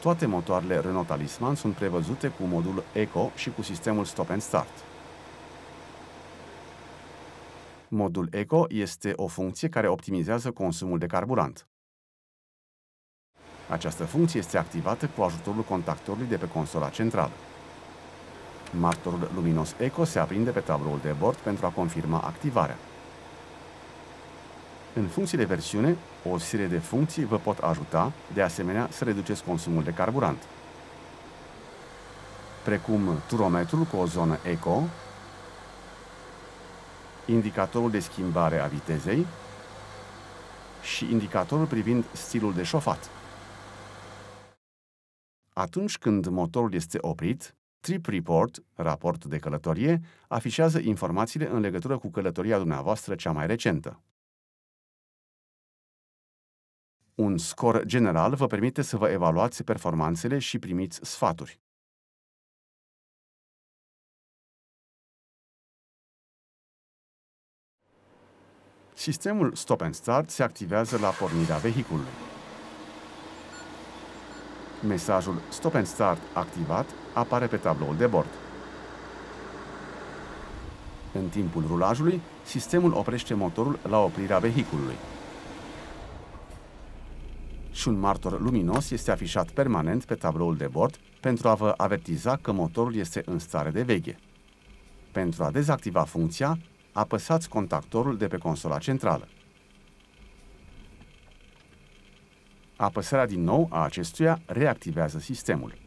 Toate motoarele Renault Talisman sunt prevăzute cu modul Eco și cu sistemul Stop and Start. Modul Eco este o funcție care optimizează consumul de carburant. Această funcție este activată cu ajutorul contactorului de pe consola centrală. Martorul luminos Eco se aprinde pe tabloul de bord pentru a confirma activarea. În funcție de versiune, o serie de funcții vă pot ajuta, de asemenea, să reduceți consumul de carburant, precum turometrul cu o zonă eco, indicatorul de schimbare a vitezei și indicatorul privind stilul de șofat. Atunci când motorul este oprit, Trip Report, raport de călătorie, afișează informațiile în legătură cu călătoria dumneavoastră cea mai recentă. Un scor general vă permite să vă evaluați performanțele și primiți sfaturi. Sistemul Stop and Start se activează la pornirea vehiculului. Mesajul Stop and Start activat apare pe tabloul de bord. În timpul rulajului, sistemul oprește motorul la oprirea vehiculului și un martor luminos este afișat permanent pe tabloul de bord pentru a vă avertiza că motorul este în stare de veche. Pentru a dezactiva funcția, apăsați contactorul de pe consola centrală. Apăsarea din nou a acestuia reactivează sistemul.